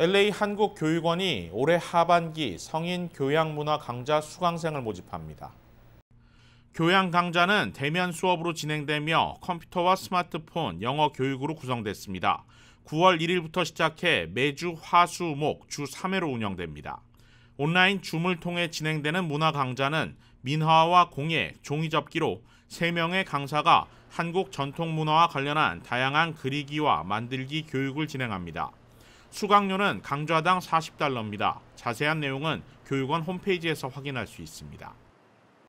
LA 한국교육원이 올해 하반기 성인 교양문화 강좌 수강생을 모집합니다. 교양 강좌는 대면 수업으로 진행되며 컴퓨터와 스마트폰, 영어 교육으로 구성됐습니다. 9월 1일부터 시작해 매주 화수목 주 3회로 운영됩니다. 온라인 줌을 통해 진행되는 문화 강좌는 민화와 공예, 종이접기로 3명의 강사가 한국 전통문화와 관련한 다양한 그리기와 만들기 교육을 진행합니다. 수강료는 강좌당 40달러입니다. 자세한 내용은 교육원 홈페이지에서 확인할 수 있습니다.